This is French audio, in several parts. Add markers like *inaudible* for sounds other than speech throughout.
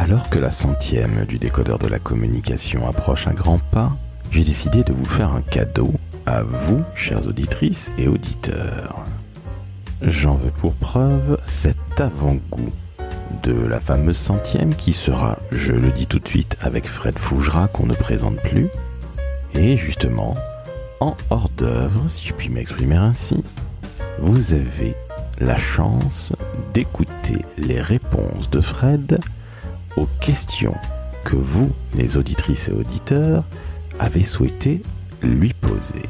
Alors que la centième du décodeur de la communication approche un grand pas, j'ai décidé de vous faire un cadeau à vous, chères auditrices et auditeurs. J'en veux pour preuve cet avant-goût de la fameuse centième qui sera, je le dis tout de suite, avec Fred Fougera qu'on ne présente plus, et justement, en hors d'œuvre, si je puis m'exprimer ainsi, vous avez la chance d'écouter les réponses de Fred questions que vous, les auditrices et auditeurs, avez souhaité lui poser.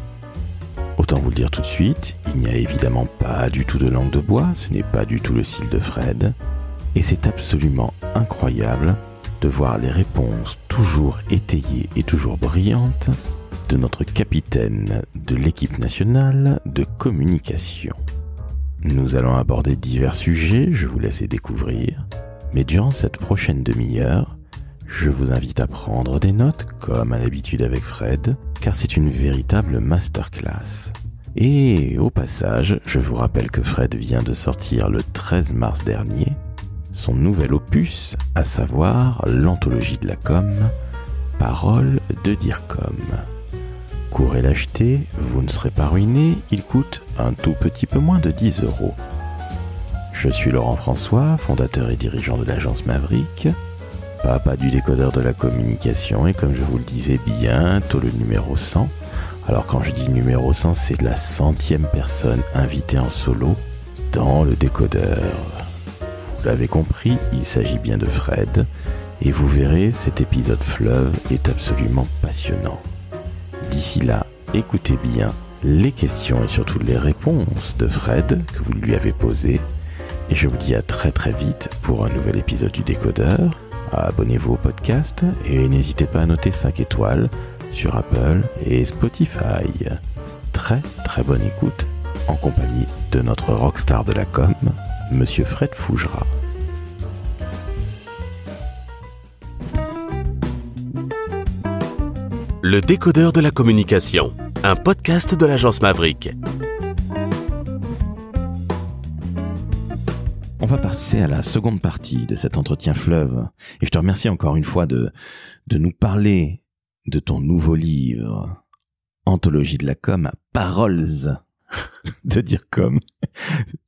Autant vous le dire tout de suite, il n'y a évidemment pas du tout de langue de bois, ce n'est pas du tout le style de Fred, et c'est absolument incroyable de voir les réponses toujours étayées et toujours brillantes de notre capitaine de l'équipe nationale de communication. Nous allons aborder divers sujets, je vous laisse découvrir, mais durant cette prochaine demi-heure, je vous invite à prendre des notes comme à l'habitude avec Fred, car c'est une véritable masterclass. Et au passage, je vous rappelle que Fred vient de sortir le 13 mars dernier son nouvel opus, à savoir l'anthologie de la com, Parole de Dircom. Courez l'acheter, vous ne serez pas ruiné, il coûte un tout petit peu moins de 10 euros. Je suis Laurent François, fondateur et dirigeant de l'agence Maverick, papa du décodeur de la communication et comme je vous le disais bientôt le numéro 100. Alors quand je dis numéro 100, c'est la centième personne invitée en solo dans le décodeur. Vous l'avez compris, il s'agit bien de Fred et vous verrez, cet épisode fleuve est absolument passionnant. D'ici là, écoutez bien les questions et surtout les réponses de Fred que vous lui avez posées et je vous dis à très très vite pour un nouvel épisode du Décodeur. Abonnez-vous au podcast et n'hésitez pas à noter 5 étoiles sur Apple et Spotify. Très très bonne écoute en compagnie de notre rockstar de la com, Monsieur Fred Fougera. Le décodeur de la communication, un podcast de l'agence Maverick. va passer à la seconde partie de cet entretien fleuve. Et je te remercie encore une fois de, de nous parler de ton nouveau livre, Anthologie de la com, Paroles *laughs* de dire com,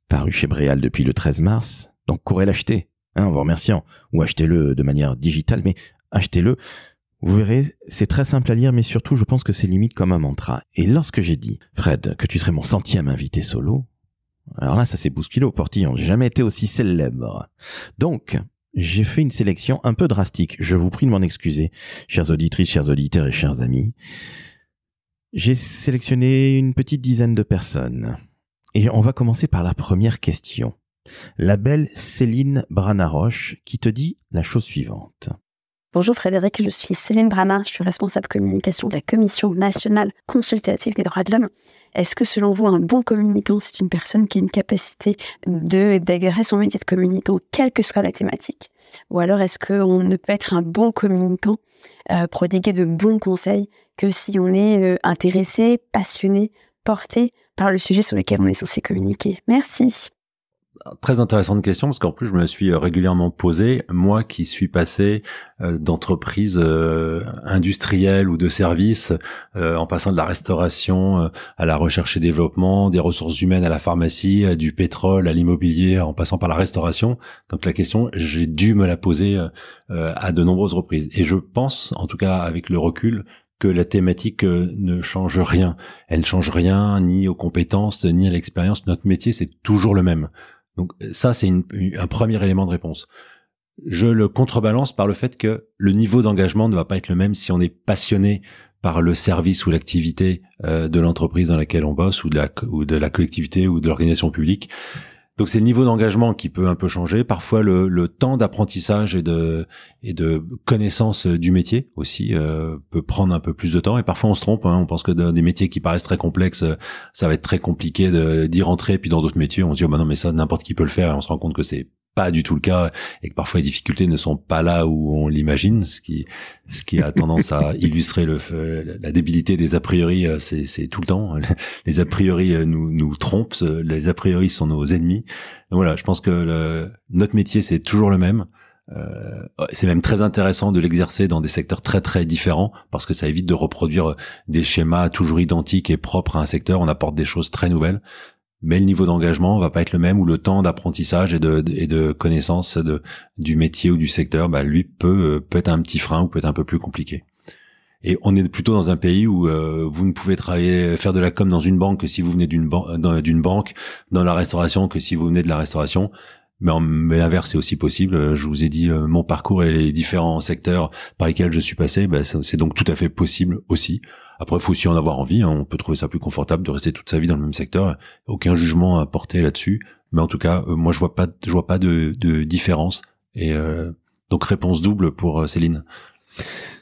paru chez Bréal depuis le 13 mars. Donc courez l'acheter, hein, en vous remerciant, ou achetez-le de manière digitale, mais achetez-le. Vous verrez, c'est très simple à lire, mais surtout, je pense que c'est limite comme un mantra. Et lorsque j'ai dit, Fred, que tu serais mon centième invité solo, alors là, ça s'est bousculé aux n'ont Jamais été aussi célèbre. Donc, j'ai fait une sélection un peu drastique. Je vous prie de m'en excuser, chères auditrices, chers auditeurs et chers amis. J'ai sélectionné une petite dizaine de personnes. Et on va commencer par la première question. La belle Céline Branaroche qui te dit la chose suivante. Bonjour Frédéric, je suis Céline Brana, je suis responsable communication de la Commission nationale consultative des droits de l'homme. Est-ce que selon vous, un bon communicant, c'est une personne qui a une capacité de d'agréer son métier de communicant, quelle que soit la thématique Ou alors est-ce qu'on ne peut être un bon communicant, euh, prodiguer de bons conseils, que si on est euh, intéressé, passionné, porté par le sujet sur lequel on est censé communiquer Merci. Très intéressante question parce qu'en plus je me suis euh, régulièrement posé, moi qui suis passé euh, d'entreprise euh, industrielle ou de service, euh, en passant de la restauration à la recherche et développement, des ressources humaines à la pharmacie, du pétrole à l'immobilier, en passant par la restauration. Donc la question, j'ai dû me la poser à de nombreuses reprises. Et je pense, en tout cas avec le recul, que la thématique ne change rien. Elle ne change rien ni aux compétences, ni à l'expérience. Notre métier, c'est toujours le même. Donc euh, ça, c'est un premier élément de réponse. Je le contrebalance par le fait que le niveau d'engagement ne va pas être le même si on est passionné par le service ou l'activité euh, de l'entreprise dans laquelle on bosse ou de la, ou de la collectivité ou de l'organisation publique donc c'est le niveau d'engagement qui peut un peu changer, parfois le, le temps d'apprentissage et de et de connaissance du métier aussi euh, peut prendre un peu plus de temps et parfois on se trompe, hein. on pense que dans des métiers qui paraissent très complexes, ça va être très compliqué d'y rentrer, puis dans d'autres métiers on se dit oh bah non mais ça n'importe qui peut le faire et on se rend compte que c'est pas du tout le cas et que parfois les difficultés ne sont pas là où on l'imagine, ce qui, ce qui a tendance à *laughs* illustrer le, euh, la débilité des a priori, euh, c'est tout le temps. *laughs* Les a priori euh, nous, nous trompent, les a priori sont nos ennemis. voilà, je pense que le, notre métier c'est toujours le même. Oh, c'est même très intéressant de l'exercer dans des secteurs très très différents parce que ça évite de reproduire des schémas toujours identiques et propres à un secteur. On apporte des choses très nouvelles mais le niveau d'engagement va pas être le même ou le temps d'apprentissage et de, et de connaissance de, du métier ou du secteur, bah, lui peut, euh, peut être un petit frein ou peut être un peu plus compliqué. Et on est plutôt dans un pays où euh, vous ne pouvez travailler, faire de la com dans une banque que si vous venez d'une banque, dans la restauration que si vous venez de la restauration. Mais, l'inverse c'est aussi possible. Euh, je vous ai dit mon parcours et les différents secteurs par lesquels je suis passé, bah, c'est donc tout à fait possible aussi. Après, il faut aussi en avoir envie. Hein. On peut trouver ça plus confortable de rester toute sa vie dans le même secteur. Aucun jugement à porter là-dessus. Mais en tout cas, euh, moi, je vois pas, je vois pas de, différence. Et euh, donc, réponse double pour euh, Céline.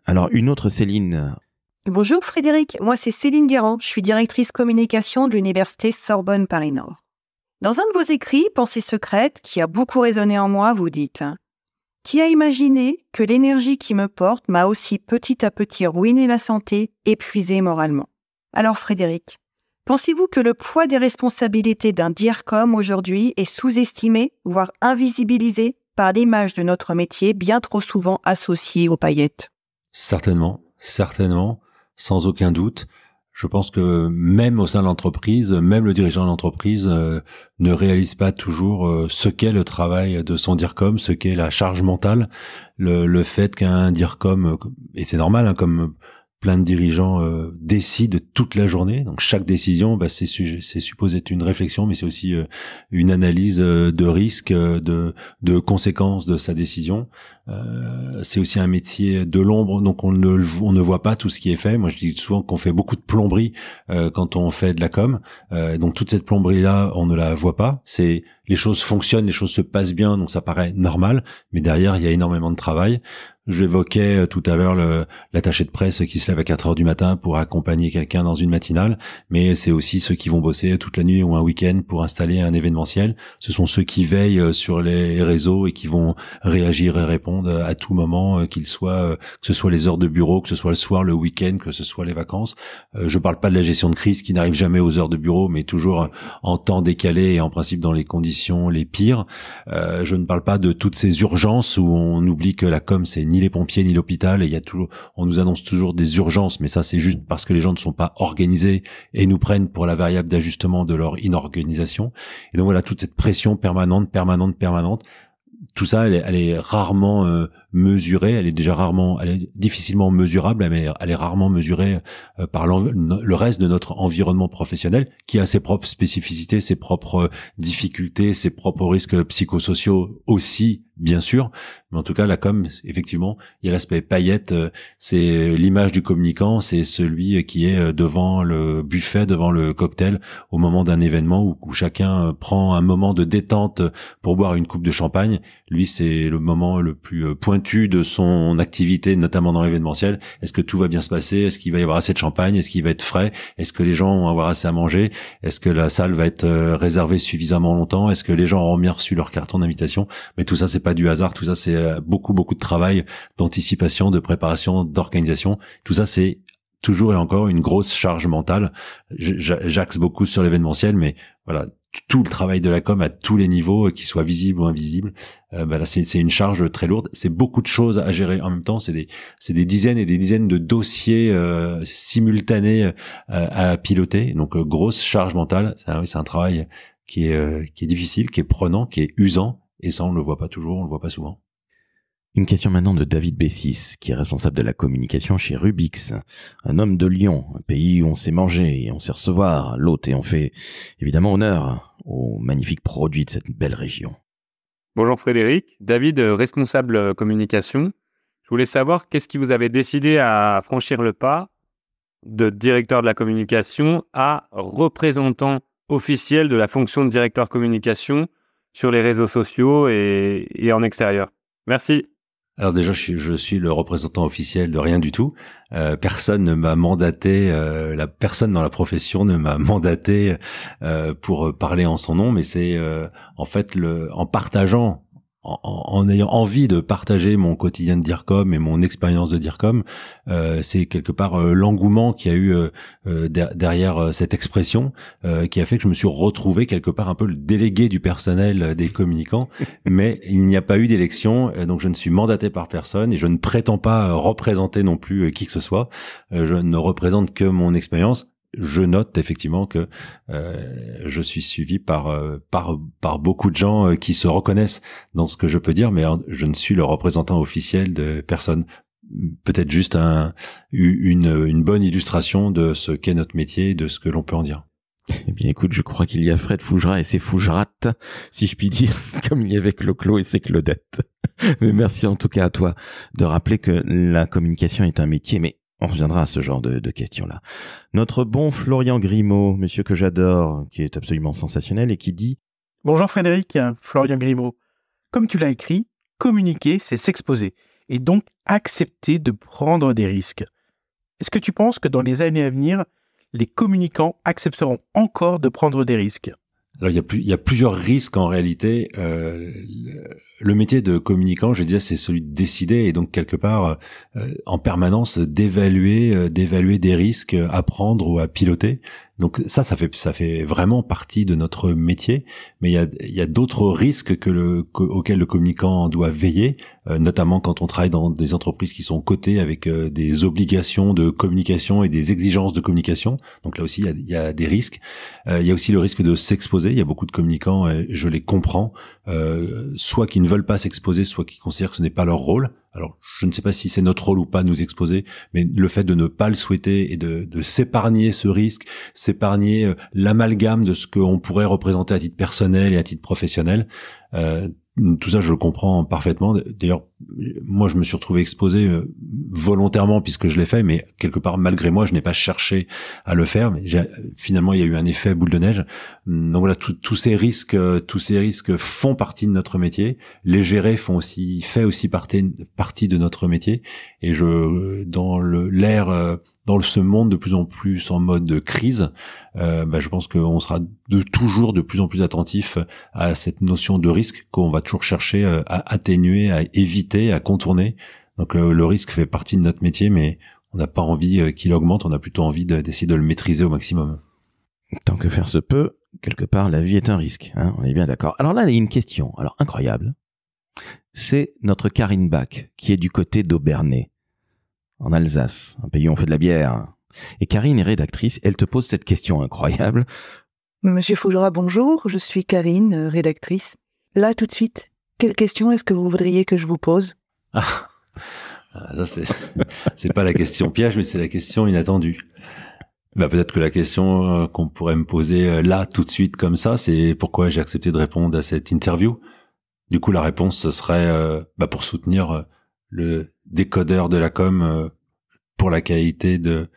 Alors, une autre Céline. Bonjour Frédéric, moi c'est Céline Guérand, je suis directrice communication de l'université Sorbonne Paris-Nord. Dans un de vos écrits, Pensée secrète, qui a beaucoup résonné en moi, vous dites hein, qui a imaginé que l'énergie qui me porte m'a aussi petit à petit ruiné la santé, épuisé moralement Alors Frédéric, pensez-vous que le poids des responsabilités d'un DIRCOM aujourd'hui est sous-estimé, voire invisibilisé par l'image de notre métier bien trop souvent associé aux paillettes Certainement, certainement, sans aucun doute. Je pense que même au sein de l'entreprise, même le dirigeant de l'entreprise euh, ne réalise pas toujours euh, ce qu'est le travail de son DIRCOM, ce qu'est la charge mentale, le, fait qu'un DIRCOM, euh, et c'est normal, hein, comme plein de dirigeants décident toute la journée. Donc chaque décision, bah, c'est, supposé être une réflexion, mais c'est aussi une analyse de risque, de, de conséquences de sa décision. Euh, c'est aussi un métier de l'ombre, donc on ne, on ne voit pas tout ce qui est fait. Moi, je dis souvent qu'on fait beaucoup de plomberie euh, quand on fait de la com. Euh, donc toute cette plomberie-là, on ne la voit pas. C'est les choses fonctionnent, les choses se passent bien, donc ça paraît normal. Mais derrière, il y a énormément de travail. J'évoquais tout à l'heure l'attaché de presse qui se lève à 4 heures du matin pour accompagner quelqu'un dans une matinale, mais c'est aussi ceux qui vont bosser toute la nuit ou un week-end pour installer un événementiel. Ce sont ceux qui veillent sur les réseaux et qui vont réagir et répondre euh, à tout moment, euh, qu'il soit euh, que ce soit les heures de bureau, que ce soit le soir, le week-end, que ce soit les vacances. je ne parle pas de la gestion de crise qui n'arrive jamais aux heures de bureau, mais toujours en temps décalé et en principe dans les conditions les pires. je ne parle pas de toutes ces urgences où on oublie que la com c'est ni les pompiers ni l'hôpital et il y a toujours, on nous annonce toujours des urgences, mais ça c'est juste parce que les gens ne sont pas organisés et nous prennent pour la variable d'ajustement de leur inorganisation. Et donc voilà toute cette pression permanente, permanente, permanente tout ça, elle, est rarement euh, mesurée, elle est déjà rarement, elle est difficilement mesurable, mais elle est rarement mesurée euh, par le reste de notre environnement professionnel qui a ses propres spécificités, ses propres euh, difficultés, ses propres risques psychosociaux aussi bien sûr. Mais en tout cas, la com, effectivement, il y a l'aspect paillette, euh, c'est l'image du communicant, c'est celui qui est devant le buffet, devant le cocktail, au moment d'un événement où, où, chacun prend un moment de détente pour boire une coupe de champagne. Lui, c'est le moment le plus pointu de son activité, notamment dans l'événementiel. Est-ce que tout va bien se passer Est-ce qu'il va y avoir assez de champagne Est-ce qu'il va être frais Est-ce que les gens vont avoir assez à manger Est-ce que la salle va être euh, réservée suffisamment longtemps Est-ce que les gens auront bien reçu leur carton d'invitation Mais tout ça, c'est pas du hasard. Tout ça, c'est euh, beaucoup, beaucoup de travail d'anticipation, de préparation, d'organisation. Tout ça, c'est toujours et encore une grosse charge mentale. J'axe beaucoup sur l'événementiel, mais voilà, tout le travail de la com à tous les niveaux, euh, qu'il soit visible ou invisible, euh, bah c'est une charge très lourde. C'est beaucoup de choses à gérer en même temps. C'est des, dizaines et des dizaines de dossiers euh, simultanés à piloter. Donc grosse charge mentale. C'est un, un travail qui est, qui est difficile, qui est prenant, qui est usant. Et ça, on le voit pas toujours, on le voit pas souvent. Une question maintenant de David Bessis, qui est responsable de la communication chez Rubix, un homme de Lyon, un pays où on sait manger et on sait recevoir l'hôte et on fait évidemment honneur aux magnifiques produits de cette belle région. Bonjour Frédéric, David, responsable communication. Je voulais savoir qu'est-ce qui vous avait décidé à franchir le pas de directeur de la communication à représentant officiel de la fonction de directeur communication sur les réseaux sociaux et, et en extérieur. Merci alors déjà, je suis, le représentant officiel de rien du tout. Euh, personne ne m'a mandaté, euh, la personne dans la profession ne m'a *laughs* mandaté euh, pour parler en son nom, mais c'est en fait le, en partageant en, ayant envie de partager mon quotidien de DIRCOM et mon expérience de DIRCOM, euh, c'est quelque part euh, l'engouement qu'il y a eu euh, derrière cette expression qui a fait que je me suis retrouvé quelque part un peu le délégué du personnel des communicants, *laughs* mais il n'y a pas eu d'élection, donc je ne suis mandaté par personne et je ne prétends pas représenter non plus qui que ce soit, je ne représente que mon expérience je note effectivement que euh, je suis suivi euh, par, par, beaucoup de gens euh, qui se reconnaissent dans ce que je peux dire, mais je ne suis le représentant officiel de personne. Peut-être juste un, une, une bonne illustration de ce qu'est notre métier de ce que l'on peut en dire. Eh bien, écoute, je crois qu'il y a Fred Fougera et ses Fougerates, si je puis dire, *laughs* comme il y avait Clo-Clo et ses Claudettes. Mais merci en tout cas à toi de rappeler que la communication est un métier, mais on reviendra à ce genre de, questions-là. Notre bon Florian Grimaud, monsieur que j'adore, qui est absolument sensationnel et qui dit Bonjour Frédéric, Florian Grimaud. Comme tu l'as écrit, communiquer, c'est s'exposer, et donc accepter de prendre des risques. Est-ce que tu penses que dans les années à venir, les communicants accepteront encore de prendre des risques alors il y a, plusieurs risques en réalité. Euh, le métier de communicant, je disais, c'est celui de décider et donc quelque part euh, en permanence d'évaluer, euh, d'évaluer des risques à prendre ou à piloter. Donc ça, ça fait, ça fait vraiment partie de notre métier, mais il y a, d'autres risques que auxquels le communicant doit veiller, euh, notamment quand on travaille dans des entreprises qui sont cotées avec euh, des obligations de communication et des exigences de communication. Donc là aussi, il y a, des risques. Euh, il y a aussi le risque de s'exposer. Il y a beaucoup de communicants, je les comprends, soit qui ne veulent pas s'exposer, soit qui considèrent que ce n'est pas leur rôle alors je ne sais pas si c'est notre rôle ou pas de nous exposer, mais le fait de ne pas le souhaiter et de, s'épargner ce risque, s'épargner euh, l'amalgame de ce qu'on pourrait représenter à titre personnel et à titre professionnel, euh, tout ça, je le comprends parfaitement. D'ailleurs, moi, je me suis retrouvé exposé euh, volontairement puisque je l'ai fait, mais quelque part, malgré moi, je n'ai pas cherché à le faire. Mais finalement, il y a eu un effet boule de neige. Donc voilà, tous ces risques, euh, tous ces risques font partie de notre métier. Les gérer font aussi, fait aussi partie, partie de notre métier. Et je, dans l'ère dans ce monde de plus en plus en mode crise, euh, bah, je pense qu'on sera de toujours de plus en plus attentif à cette notion de risque qu'on va toujours chercher euh, à atténuer, à éviter, à contourner. Donc euh, le, risque fait partie de notre métier, mais on n'a pas envie qu'il augmente, on a plutôt envie d'essayer de, de le maîtriser au maximum. Tant que faire se peut, quelque part, la vie est un risque. Hein on est bien d'accord. Alors là, il y a une question, alors incroyable. C'est notre Karine Bach, qui est du côté d'Aubernay en Alsace, un pays où on fait de la bière. Et Karine est rédactrice, elle te pose cette question incroyable. Monsieur Fougera, bonjour, je suis Karine, euh, rédactrice. Là, tout de suite, quelle question est-ce que vous voudriez que je vous pose ah, ah, ça *laughs* c'est, pas la question piège, mais c'est la question inattendue. Bah, peut-être que la question euh, qu'on pourrait me poser euh, là, tout de suite, comme ça, c'est pourquoi j'ai accepté de répondre à cette interview. Du coup, la réponse, ce serait bah, pour soutenir le décodeur de la com euh, pour la qualité de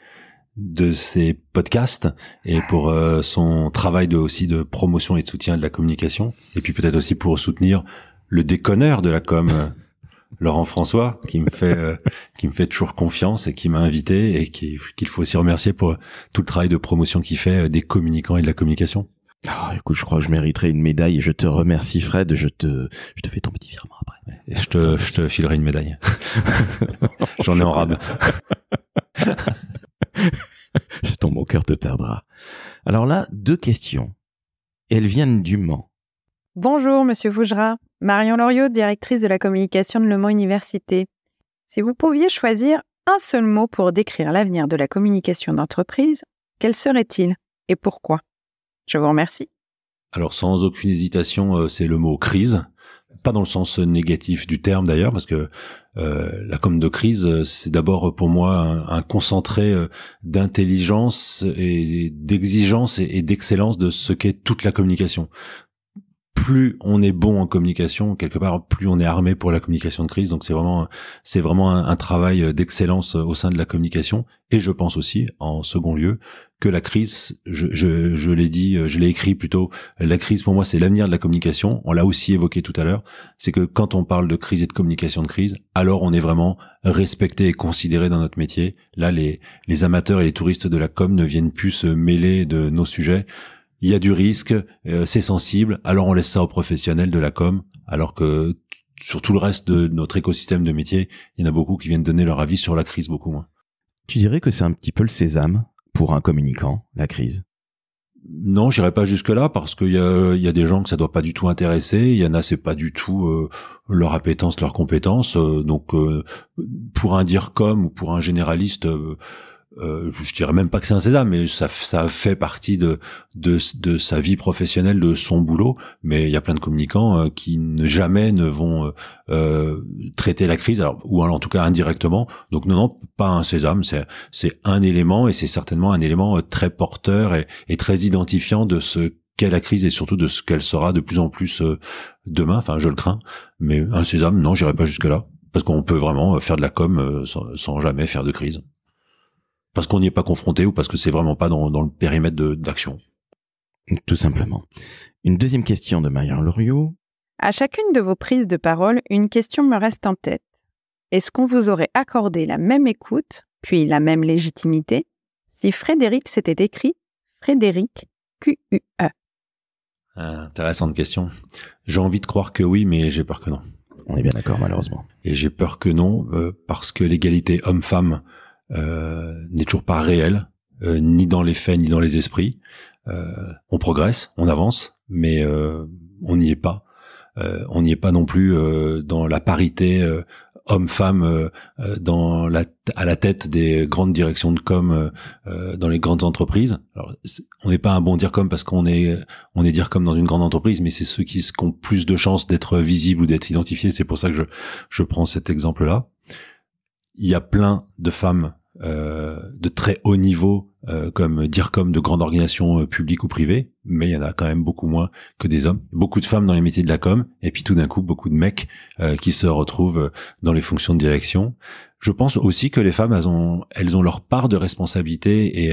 de ses podcasts et pour euh, son travail de aussi de promotion et de soutien de la communication et puis peut-être aussi pour soutenir le déconneur de la com euh, *laughs* Laurent François qui me fait qui me fait toujours confiance et qui m'a invité et qu'il faut aussi remercier pour tout le travail de promotion qu'il fait des communicants et de la communication. Ah, je crois que je mériterais une médaille. Je te remercie, Fred. Je te, fais ton petit virement après. je te, filerai une médaille. *laughs* J'en ai en *laughs* Je tombe au cœur te perdra. Alors là, deux questions. Elles viennent du Mans. Bonjour, monsieur Fougera. Marion Loriot, directrice de la communication de Le Mans Université. Si vous pouviez choisir un seul mot pour décrire l'avenir de la communication d'entreprise, quel serait-il et pourquoi je vous remercie. Alors sans aucune hésitation, euh, c'est le mot crise pas dans le sens euh, négatif du terme d'ailleurs, parce que euh, la com de crise, c'est d'abord pour moi un, concentré d'intelligence et d'exigence et d'excellence de ce qu'est toute la communication plus on est bon en communication, quelque part, plus on est armé pour la communication de crise. Donc c'est vraiment, c'est vraiment un, travail d'excellence au sein de la communication. Et je pense aussi, en second lieu, que la crise, je, je, je l'ai dit, je l'ai écrit plutôt, la crise pour moi c'est l'avenir de la communication. On l'a aussi évoqué tout à l'heure. C'est que quand on parle de crise et de communication de crise, alors on est vraiment respecté et considéré dans notre métier. Là, les, les amateurs et les touristes de la com ne viennent plus se mêler de nos sujets il y a du risque, euh, c'est sensible, alors on laisse ça aux professionnels de la com, alors que sur tout le reste de notre écosystème de métier, il y en a beaucoup qui viennent donner leur avis sur la crise, beaucoup moins. Tu dirais que c'est un petit peu le sésame pour un communicant, la crise non, j'irai pas jusque là parce qu'il y a, y a des gens que ça doit pas du tout intéresser. Il y en a c'est pas du tout euh, leur appétence, leur compétence. Euh, donc pour un dire com ou pour un généraliste, euh, je dirais même pas que c'est un César, mais ça, fait partie de, de, sa vie professionnelle, de son boulot. Mais il y a plein de communicants euh, qui ne, jamais ne vont euh, euh, traiter la crise, alors, ou en tout cas indirectement. Donc non, non, pas un sésame, c'est, un élément et c'est certainement un élément très porteur et, très identifiant de ce qu'est la crise et surtout de ce qu'elle sera de plus en plus demain. Enfin, je le crains. Mais un sésame, non, j'irai pas jusque là parce qu'on peut vraiment faire de la com sans jamais faire de crise parce qu'on n'y est pas confronté ou parce que c'est vraiment pas dans, le périmètre d'action. Tout simplement. Une deuxième question de Marion Loriot. À chacune de vos prises de parole, une question me reste en tête. Est-ce qu'on vous aurait accordé la même écoute, puis la même légitimité, si Frédéric s'était écrit Frédéric QUE ah, Intéressante question. J'ai envie de croire que oui, mais j'ai peur que non. On est bien d'accord, malheureusement. Et j'ai peur que non, euh, parce que l'égalité homme-femme, euh, n'est toujours pas réel, euh, ni dans les faits, ni dans les esprits. Euh, on progresse, on avance, mais on n'y est pas. on n'y est pas non plus dans la parité homme-femme dans à la tête des grandes directions de com dans les grandes entreprises. on n'est pas un bon dire com parce qu'on est on est dire com dans une grande entreprise, mais c'est ceux qui, qui ont plus de chances d'être visibles ou d'être identifiés. C'est pour ça que je je prends cet exemple là. Il y a plein de femmes euh, de très haut niveau euh, comme dire comme de grandes organisations euh, publiques ou privées, mais il y en a quand même beaucoup moins que des hommes. Beaucoup de femmes dans les métiers de la com, et puis tout d'un coup beaucoup de mecs qui se retrouvent dans les fonctions de direction. Je pense aussi que les femmes elles ont elles ont leur part de responsabilité et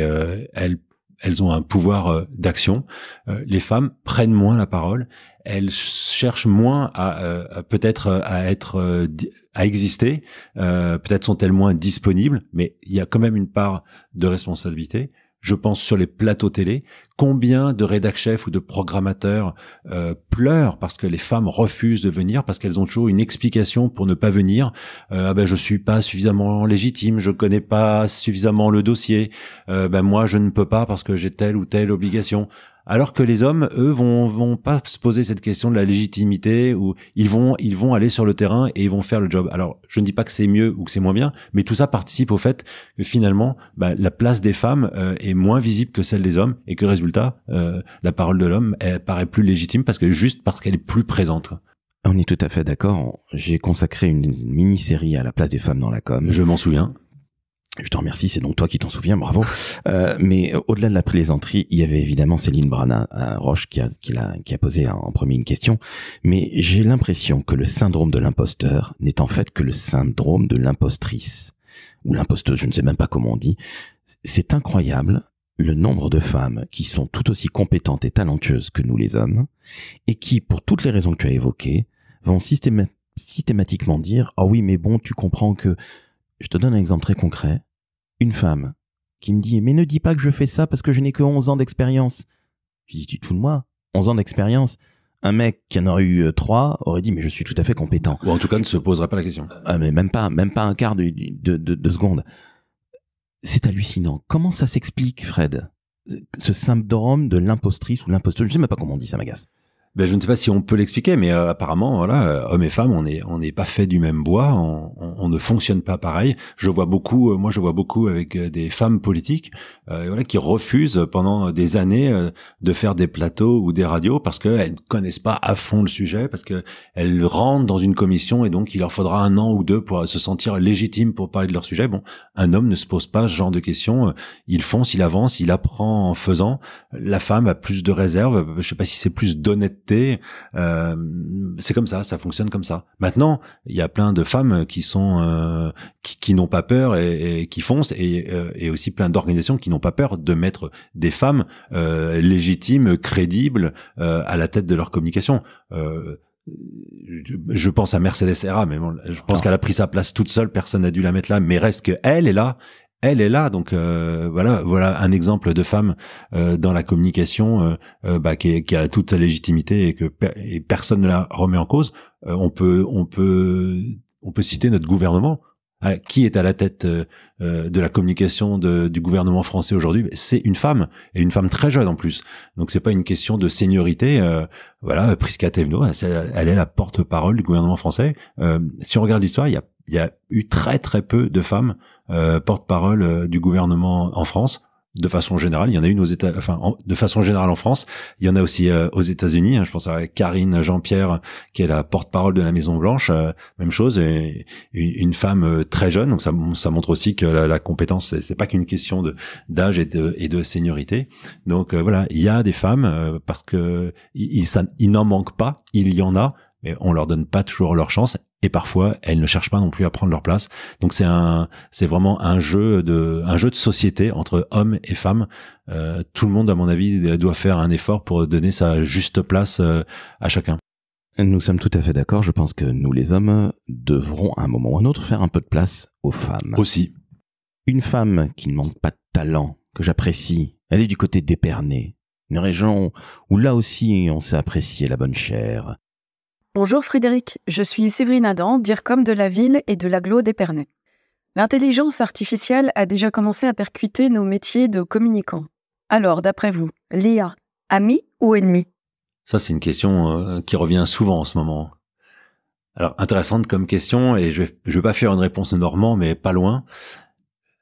elles elles ont un pouvoir euh, d'action. Euh, les femmes prennent moins la parole, elles cherchent moins à euh, peut-être à être à exister, peut-être sont-elles moins disponibles, mais il y a quand même une part de responsabilité je pense sur les plateaux télé, combien de rédac chefs ou de programmateurs euh, pleurent parce que les femmes refusent de venir parce qu'elles ont toujours une explication pour ne pas venir. Euh, ah ben je suis pas suffisamment légitime, je connais pas suffisamment le dossier. Euh, ben moi je ne peux pas parce que j'ai telle ou telle obligation alors que les hommes, eux, vont vont pas se poser cette question de la légitimité ou ils vont ils vont aller sur le terrain et ils vont faire le job. Alors, je ne dis pas que c'est mieux ou que c'est moins bien, mais tout ça participe au fait que finalement, bah, la place des femmes euh, est moins visible que celle des hommes et que résultat, euh, la parole de l'homme paraît plus légitime parce que juste parce qu'elle est plus présente. On est tout à fait d'accord. J'ai consacré une mini-série à la place des femmes dans la com. Je m'en souviens. Je te remercie, c'est donc toi qui t'en souviens, bravo. Euh, mais euh, au-delà de la plaisanterie, il y avait évidemment Céline Brana euh, Roche qui a, posé en premier une question. Mais j'ai l'impression que le syndrome de l'imposteur n'est en fait que le syndrome de l'impostrice. Ou l'imposteuse, je ne sais même pas comment on dit. C'est incroyable le nombre de femmes qui sont tout aussi compétentes et talentueuses que nous les hommes, et qui, pour toutes les raisons que tu as évoquées, vont systématiquement dire ⁇ Ah oui, mais bon, tu comprends que... ⁇ je te donne un exemple très concret. Une femme qui me dit Mais ne dis pas que je fais ça parce que je n'ai que 11 ans d'expérience. Je dis Tu te fous de moi 11 ans d'expérience un mec qui en aurait eu 3 euh, aurait dit mais je suis tout à fait compétent. Ou en tout cas ne se posera pas la question. Ah mais même pas, même pas un quart de, de, de, seconde. C'est hallucinant. Comment ça s'explique, Fred Ce syndrome de l'impostrice ou l'imposteur, je sais même pas comment on dit, ça m'agace ben, je ne sais pas si on peut l'expliquer, mais euh, apparemment, voilà, euh, hommes et femmes, on n'est on n'est pas fait du même bois, on, on, ne fonctionne pas pareil. Je vois beaucoup, euh, moi, je vois beaucoup avec des femmes politiques, voilà, qui refusent pendant des années de faire des plateaux ou des radios parce qu'elles ne connaissent pas à fond le sujet, parce que rentrent dans une commission et donc il leur faudra un an ou deux pour se sentir légitimes pour parler de leur sujet. Bon, un homme ne se pose pas ce genre de questions. Il fonce, il avance, il apprend en faisant. La femme a plus de réserve. Je sais pas si c'est plus d'honnêteté euh, c'est comme ça, ça fonctionne comme ça. Maintenant, il y a plein de femmes qui sont euh, qui, qui n'ont pas peur et, qui foncent, et, euh, et aussi plein d'organisations qui n'ont pas peur de mettre des femmes légitimes, crédibles à la tête de leur communication. je pense à Mercedes ra mais bon, je pense qu'elle a pris sa place toute seule, personne n'a dû la mettre là, mais reste que elle est là, elle est là. Donc euh, voilà, voilà un exemple de femme euh, dans la communication euh, bah, qui, a toute sa légitimité et que personne ne la remet en cause. on peut, on peut, on peut citer notre gouvernement. Ah, qui est à la tête de la communication du gouvernement français aujourd'hui C'est une femme et une femme très jeune en plus. Donc c'est pas une question de seniorité. voilà, Prisca Thévenot, elle, est la porte-parole du gouvernement français. si on regarde l'histoire, il y a, y a eu très très peu de femmes euh, porte-parole euh, du gouvernement en France. De façon générale, il y en a une aux États, enfin de façon générale en France, il y en a aussi euh, aux États-Unis. Hein. je pense à Karine Jean-Pierre, qui est la porte-parole de la Maison Blanche. même chose, une, femme très jeune, donc ça, montre aussi que la, la compétence, c'est pas qu'une question de d'âge et de, et de seniorité. Donc voilà, il y a des femmes parce que il n'en manque pas, il y en a, mais on leur donne pas toujours leur chance et parfois elles ne cherchent pas non plus à prendre leur place. Donc c'est un, c'est vraiment un jeu de, un jeu de société entre hommes et femmes. Euh, tout le monde, à mon avis, doit faire un effort pour donner sa juste place euh, à chacun. Nous sommes tout à fait d'accord. Je pense que nous, les hommes, devrons à un moment ou à un autre faire un peu de place aux femmes. Aussi. Une femme qui ne manque pas de talent, que j'apprécie, elle est du côté d'Épernay, une région où là aussi on sait apprécier la bonne chair, Bonjour Frédéric, je suis Séverine Adam, DIRCOM de la ville et de l'agglo d'Épernay. L'intelligence artificielle a déjà commencé à percuter nos métiers de communicants. Alors, d'après vous, l'IA, ami ou ennemi Ça, c'est une question euh, qui revient souvent en ce moment. Alors, intéressante comme question, et je ne vais, pas faire une réponse Normand, mais pas loin.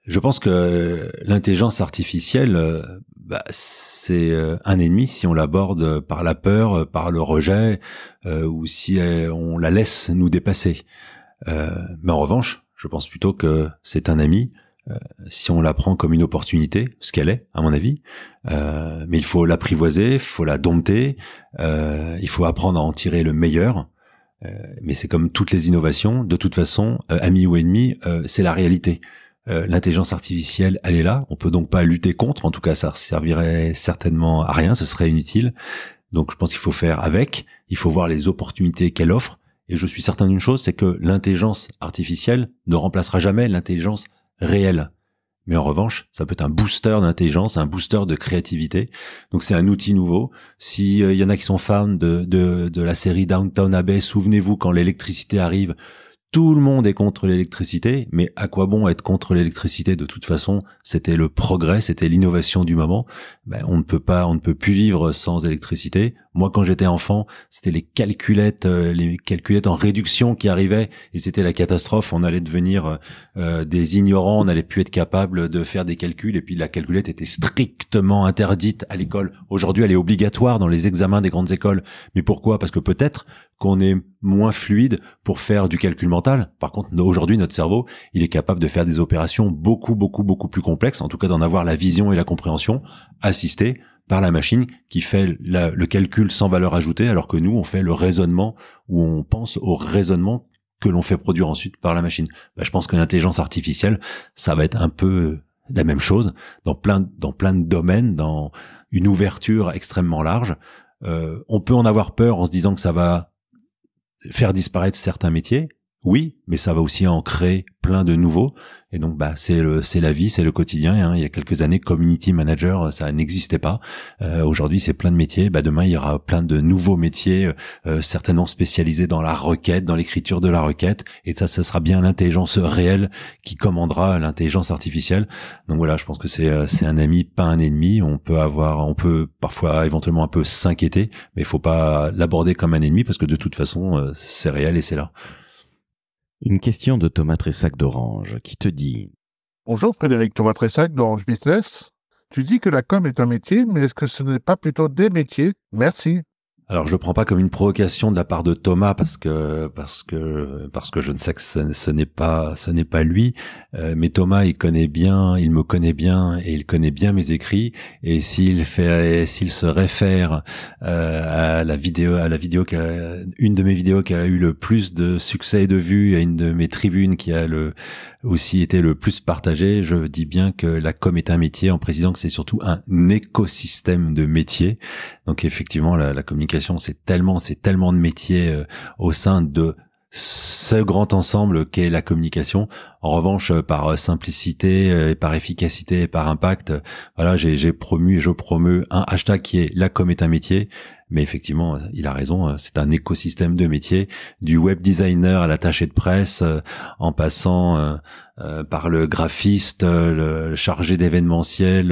Je pense que l'intelligence artificielle euh, bah, c'est euh, un ennemi si on l'aborde par la peur, par le rejet, euh, ou si euh, on la laisse nous dépasser. mais en revanche, je pense plutôt que c'est un ami si on la comme une opportunité, ce qu'elle est, à mon avis. mais il faut l'apprivoiser, il faut la dompter, il faut apprendre à en tirer le meilleur. mais c'est comme toutes les innovations, de toute façon, ami ou ennemi, c'est la réalité. Euh, l'intelligence artificielle, elle est là. On peut donc pas lutter contre. En tout cas, ça servirait certainement à rien. Ce serait inutile. Donc, je pense qu'il faut faire avec. Il faut voir les opportunités qu'elle offre. Et je suis certain d'une chose, c'est que l'intelligence artificielle ne remplacera jamais l'intelligence réelle. Mais en revanche, ça peut être un booster d'intelligence, un booster de créativité. Donc c'est un outil nouveau. S'il euh, y en a qui sont fans de, de, de la série Downtown Abbey, souvenez-vous quand l'électricité arrive, tout le monde est contre l'électricité, mais à quoi bon être contre l'électricité de toute façon C'était le progrès, c'était l'innovation du moment. Ben, on ne peut pas, on ne peut plus vivre sans électricité. Moi, quand j'étais enfant, c'était les calculettes, euh, les calculettes en réduction qui arrivaient, et c'était la catastrophe. On allait devenir euh, euh, des ignorants, on n'allait plus être capable de faire des calculs, et puis la calculette était strictement interdite à l'école. Aujourd'hui, elle est obligatoire dans les examens des grandes écoles. Mais pourquoi Parce que peut-être qu'on est moins fluide pour faire du calcul mental. Par contre, aujourd'hui, notre cerveau, il est capable de faire des opérations beaucoup, beaucoup, beaucoup plus complexes, en tout cas d'en avoir la vision et la compréhension assistée par la machine qui fait le calcul sans valeur ajoutée, alors que nous, on fait le raisonnement où on pense au raisonnement que l'on fait produire ensuite par la machine. Bah, je pense que l'intelligence artificielle, ça va être un peu la même chose dans plein, dans plein de domaines, dans une ouverture extrêmement large. Euh, on peut en avoir peur en se disant que ça va faire disparaître certains métiers oui, mais ça va aussi en créer plein de nouveaux. Et donc, bah, c'est le, c'est la vie, c'est le quotidien. Hein. Il y a quelques années, community manager, ça n'existait pas. Euh, aujourd'hui, c'est plein de métiers. Bah, demain, il y aura plein de nouveaux métiers, euh, certainement spécialisés dans la requête, dans l'écriture de la requête. Et ça, ça sera bien l'intelligence réelle qui commandera l'intelligence artificielle. Donc voilà, je pense que c'est, euh, c'est un ami, pas un ennemi. On peut avoir, on peut parfois éventuellement un peu s'inquiéter, mais il faut pas l'aborder comme un ennemi parce que de toute façon, c'est réel et c'est là. Une question de Thomas Tressac d'Orange qui te dit Bonjour Frédéric, Thomas Tressac d'Orange Business. Tu dis que la com est un métier, mais est-ce que ce n'est pas plutôt des métiers Merci. Alors je le prends pas comme une provocation de la part de Thomas parce que parce que parce que je ne sais que ce, n'est pas ce n'est pas lui, euh, mais Thomas il connaît bien, il me connaît bien et il connaît bien mes écrits et s'il fait s'il se réfère euh, à la vidéo à la vidéo qui une de mes vidéos qui a eu le plus de succès et de vues à une de mes tribunes qui a le aussi été le plus partagée, je dis bien que la com est un métier en président que c'est surtout un écosystème de métiers. Donc effectivement la communication c'est tellement, c'est tellement de métiers euh, au sein de ce grand ensemble qu'est la communication. En revanche, euh, par euh, simplicité par efficacité et par impact, voilà, j'ai promu, je promeux un hashtag qui est la com est un métier mais effectivement, il a raison, euh, c'est un écosystème de métiers, du web designer à l'attaché de presse, euh, en passant euh, par le graphiste, le chargé d'événementiel,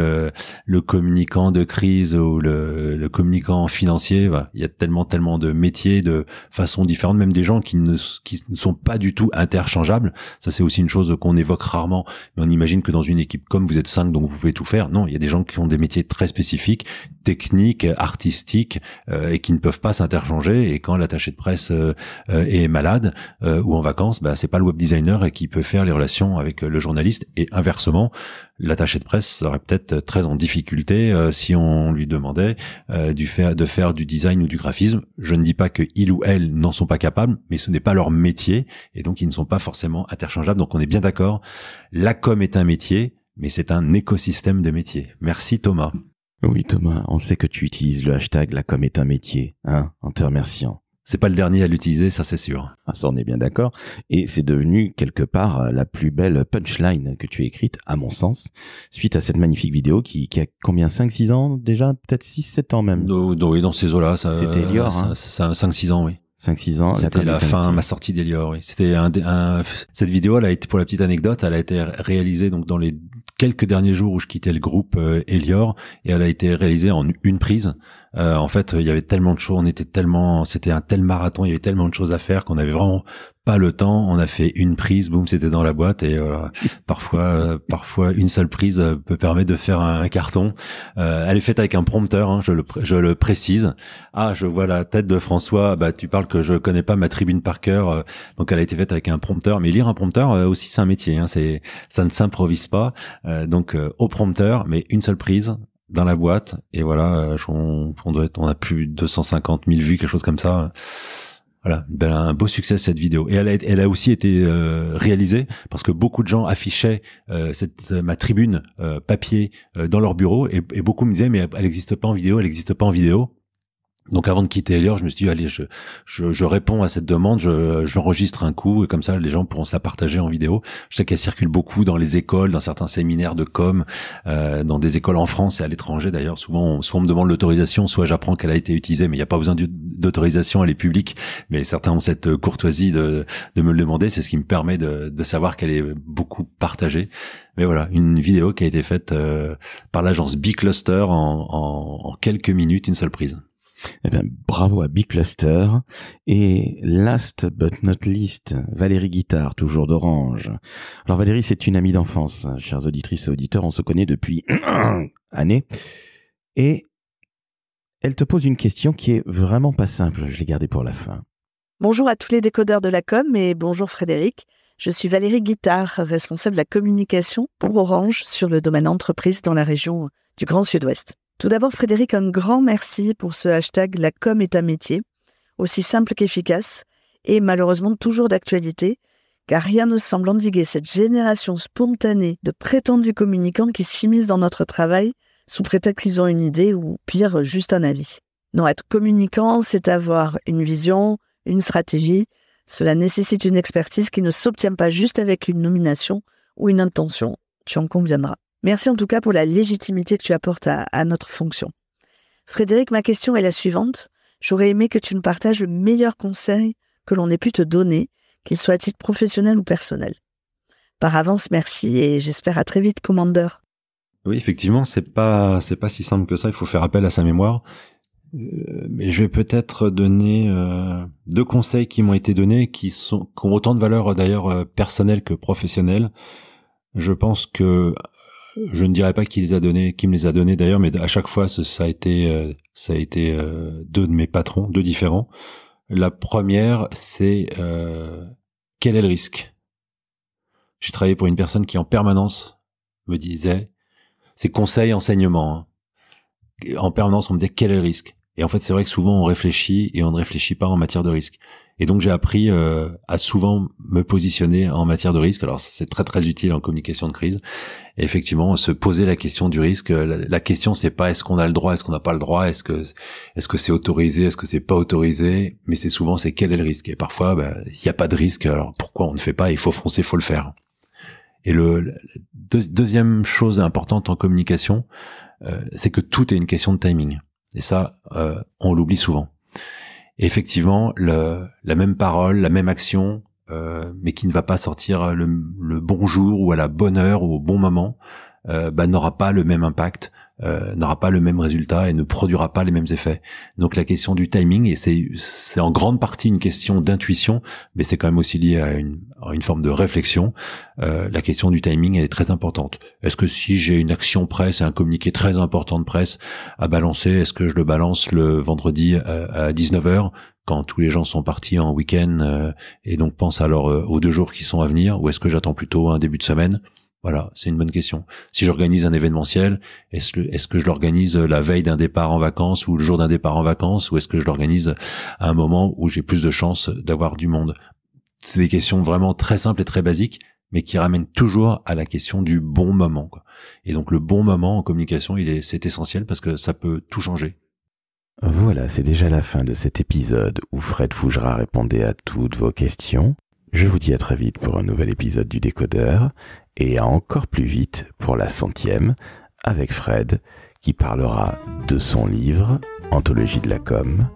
le communicant de crise ou le, le communicant financier. Il y a tellement, tellement de métiers de façons différentes, même des gens qui ne, qui ne sont pas du tout interchangeables. Ça, c'est aussi une chose qu'on évoque rarement. Mais on imagine que dans une équipe comme vous êtes cinq, donc vous pouvez tout faire. Non, il y a des gens qui ont des métiers très spécifiques, techniques, artistiques, euh, et qui ne peuvent pas s'interchanger. Et quand l'attaché de presse euh, euh, est malade ou en vacances, bah, c'est pas le web designer qui peut faire les relations avec le journaliste. Et inversement, l'attaché de presse serait peut-être très en difficulté si on lui demandait du de faire du design ou du graphisme. Je ne dis pas que il ou elle n'en sont pas capables, mais ce n'est pas leur métier et donc ils ne sont pas forcément interchangeables. Donc on est bien d'accord. La com est un métier, mais c'est un écosystème de métiers. Merci Thomas. Oui Thomas, on sait que tu utilises le hashtag la comme est un métier, hein, en te remerciant. C'est pas le dernier à l'utiliser, ça c'est sûr. Ah, ça on est bien d'accord. Et c'est devenu quelque part euh, la plus belle punchline que tu as écrite, à mon sens, suite à cette magnifique vidéo qui, qui a combien 5-6 ans déjà Peut-être 6-7 ans même. Oh, oh, oui, dans ces eaux-là. C'était Elior. Hein. 5-6 ans, oui. 5-6, ans. C'était la, fin, ma sortie d'Elior, oui. C'était un, un, cette vidéo, elle a été, pour la petite anecdote, elle a été réalisée donc dans les quelques derniers jours où je quittais le groupe euh, Elior et elle a été réalisée en une prise euh, en fait, il y avait tellement de choses, on était tellement, c'était un tel marathon, il y avait tellement de choses à faire qu'on n'avait vraiment pas le temps. On a fait une prise, boum, c'était dans la boîte et *laughs* parfois, euh, parfois une seule prise euh, peut permettre de faire un, carton. elle est faite avec un prompteur, hein, je, le, précise. Ah, je vois la tête de François. Bah, tu parles que je connais pas ma tribune par cœur, donc elle a été faite avec un prompteur. Mais lire un prompteur aussi, c'est un métier. Hein. c'est, ça ne s'improvise pas. donc au prompteur, mais une seule prise dans la boîte et voilà euh, on, doit être on a plus de 250 000 vues quelque chose comme ça voilà ben, un beau succès cette vidéo et elle a, elle a aussi été euh, réalisée parce que beaucoup de gens affichaient euh, cette ma tribune papier dans leur bureau et, et, beaucoup me disaient mais elle n'existe pas en vidéo elle n'existe pas en vidéo donc avant de quitter Elior, je me suis dit allez, je, réponds à cette demande, j'enregistre un coup et comme ça les gens pourront se la partager en vidéo. Je sais qu'elle circule beaucoup dans les écoles, dans certains séminaires de com, euh, dans des écoles en France et à l'étranger d'ailleurs. Souvent, on, soit on me demande l'autorisation, soit j'apprends qu'elle a été utilisée, mais il n'y a pas besoin d'autorisation, elle est publique. Mais certains ont cette courtoisie de, de me le demander, c'est ce qui me permet de, de savoir qu'elle est beaucoup partagée. Mais voilà, une vidéo qui a été faite euh, par l'agence B Cluster en, en quelques minutes, une seule prise. Eh bien, bravo à Big Cluster. Et last but not least, Valérie Guittard, toujours d'Orange. Alors Valérie, c'est une amie d'enfance, hein, chers auditrices et auditeurs, on se connaît depuis *clears throat* années. Et elle te pose une question qui est vraiment pas simple, je l'ai gardée pour la fin. Bonjour à tous les décodeurs de la com et bonjour Frédéric. Je suis Valérie Guittard, responsable de la communication pour Orange sur le domaine entreprise dans la région du Grand Sud-Ouest. Tout d'abord, Frédéric, un grand merci pour ce hashtag La com est un métier, aussi simple qu'efficace et malheureusement toujours d'actualité, car rien ne semble endiguer cette génération spontanée de prétendus communicants qui s'immiscent dans notre travail sous prétexte qu'ils ont une idée ou pire, juste un avis. Non, être communicant, c'est avoir une vision, une stratégie. Cela nécessite une expertise qui ne s'obtient pas juste avec une nomination ou une intention. Tu en conviendras. Merci en tout cas pour la légitimité que tu apportes à, notre fonction. Frédéric, ma question est la suivante. J'aurais aimé que tu nous partages le meilleur conseil que l'on ait pu te donner, qu'il soit à titre professionnel ou personnel. Par avance, merci et j'espère à très vite, Commander. Oui, effectivement, c'est pas c'est pas si simple que ça. Il faut faire appel à sa mémoire. Euh, mais je vais peut-être donner euh, deux conseils qui m'ont été donnés, qui sont qui ont autant de valeur d'ailleurs euh, personnelle que professionnelle. Je pense que je ne dirais pas qui les a donnés, qui me les a donnés d'ailleurs, mais à chaque fois, ça a été, euh, ça a été euh, deux de mes patrons, deux différents. La première, c'est euh, quel est le risque J'ai travaillé pour une personne qui en permanence me disait, c'est conseil enseignement. Hein. En permanence, on me disait quel est le risque et en fait, c'est vrai que souvent on réfléchit et on ne réfléchit pas en matière de risque. Et donc j'ai appris euh, à souvent me positionner en matière de risque. Alors c'est très très utile en communication de crise. effectivement, se poser la question du risque. Euh, la, la question c'est pas est-ce qu'on a le droit, est-ce qu'on n'a pas le droit, est-ce que est-ce que c'est autorisé, est-ce que c'est pas autorisé. Mais c'est souvent c'est quel est le risque. Et parfois bah, il n'y a pas de risque. Alors pourquoi on ne fait pas Il faut foncer, faut le faire. Et le, deuxième chose importante en communication, euh, c'est que tout est une question de timing. Et ça, euh, on l'oublie souvent. effectivement, la même parole, la même action, euh, mais qui ne va pas sortir le, bon jour ou à la bonne heure ou au bon moment, euh, bah, n'aura pas le même impact euh, n'aura pas le même résultat et ne produira pas les mêmes effets. Donc la question du timing, et c'est, en grande partie une question d'intuition, mais c'est quand même aussi lié à une, une forme de réflexion. Euh, la question du timing, elle est très importante. Est-ce que si j'ai une action presse et un communiqué très important de presse à balancer, est-ce que je le balance le vendredi euh, à, 19h quand tous les gens sont partis en week-end et donc pensent alors aux deux jours qui sont à venir ou est-ce que j'attends plutôt un début de semaine voilà, c'est une bonne question. Si j'organise un événementiel, est-ce que je l'organise euh, la veille d'un départ en vacances ou le jour d'un départ en vacances ou est-ce que je l'organise à un moment où j'ai plus de chances d'avoir du monde C'est des questions vraiment très simples et très basiques, mais qui ramènent toujours à la question du bon moment. Et donc le bon moment en communication, il est c'est essentiel parce que ça peut tout changer. Voilà, c'est déjà la fin de cet épisode où Fred Fougera répondait à toutes vos questions. Je vous dis à très vite pour un nouvel épisode du décodeur et à encore plus vite pour la centième avec Fred qui parlera de son livre Anthologie de la com,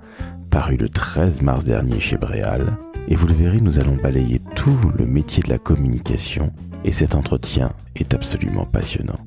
paru le 13 mars dernier chez Bréal. Et vous le verrez, nous allons balayer tout le métier de la communication et cet entretien est absolument passionnant.